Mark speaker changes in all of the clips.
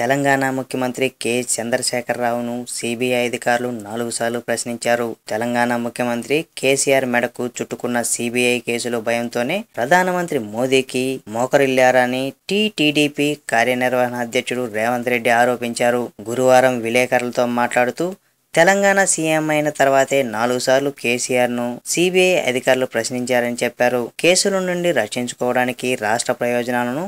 Speaker 1: తెలంగాణ ముఖ్యమంత్రి K చంద్రశేఖరరావును CBI అధికారులు నాలుగు సార్లు ప్రశ్నించారు తెలంగాణ ముఖ్యమంత్రి కేసీఆర్ మెడకు చుట్టుకున్న సిబిఐ కేసులు భయంతోనే ప్రధానమంత్రి మోదీకి మోకరిల్లారని టీటీడీపీ కార్యనిర్వహణ అధ్యక్షుడు రేవంత్ రెడ్డి ఆరోపించారు గురువారం విలేకరులతో మాట్లాడుతూ తెలంగాణ సీఎం అయిన తర్వాతే నాలుగు సార్లు కేసీఆర్ ను సిబిఐ అధికారులు ప్రశ్నించారని చెప్పారు కేసుల నుండి రక్షించుకోవడానికి రాష్ట్ర ప్రయోజనాలను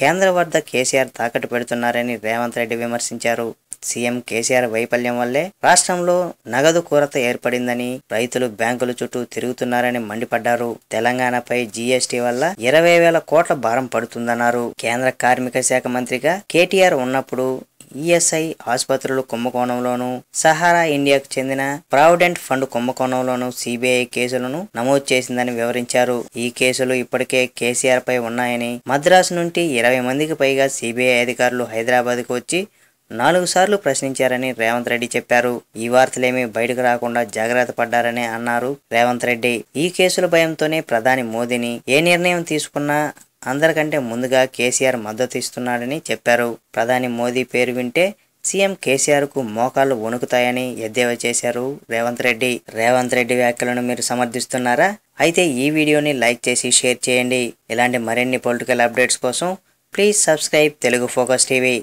Speaker 1: కేంద్ర వద్ద కేసీఆర్ తాకట్టు పెడుతున్నారని రేవంత్ రెడ్డి విమర్శించారు సీఎం కేసీఆర్ వైఫల్యం వల్లే రాష్ట్రంలో నగదు కొరత ఏర్పడిందని రైతులు బ్యాంకుల చుట్టూ తిరుగుతున్నారని మండిపడ్డారు తెలంగాణపై జీఎస్టీ వల్ల ఇరవై వేల కోట్ల భారం పడుతుందన్నారు కేంద్ర కార్మిక శాఖ మంత్రిగా కేటీఆర్ ఉన్నప్పుడు ఈఎస్ఐ ఆసుపత్రులు కుంభకోణంలోనూ సహారా ఇండియాకు చెందిన ప్రావిడెంట్ ఫండ్ కుంభకోణంలోనూ సిబిఐ కేసులను నమోదు చేసిందని వివరించారు ఈ కేసులు ఇప్పటికే కేసీఆర్ పై ఉన్నాయని మద్రాసు నుండి ఇరవై మందికి పైగా సిబిఐ అధికారులు హైదరాబాద్కు వచ్చి నాలుగు సార్లు ప్రశ్నించారని రేవంత్ రెడ్డి చెప్పారు ఈ వార్తలేమీ బయటకు రాకుండా జాగ్రత్త పడ్డారని అన్నారు రేవంత్ రెడ్డి ఈ కేసుల భయంతోనే ప్రధాని మోదీని ఏ నిర్ణయం తీసుకున్నా అందరికంటే ముందుగా కేసీఆర్ మద్దతు ఇస్తున్నాడని చెప్పారు ప్రధాని మోదీ పేరు వింటే సీఎం కేసీఆర్కు మోకాలు వణుకుతాయని ఎద్దేవా చేశారు రేవంత్ రెడ్డి రేవంత్ రెడ్డి వ్యాఖ్యలను మీరు సమర్థిస్తున్నారా అయితే ఈ వీడియోని లైక్ చేసి షేర్ చేయండి ఇలాంటి మరిన్ని పొలిటికల్ అప్డేట్స్ కోసం please subscribe Telugu focus TV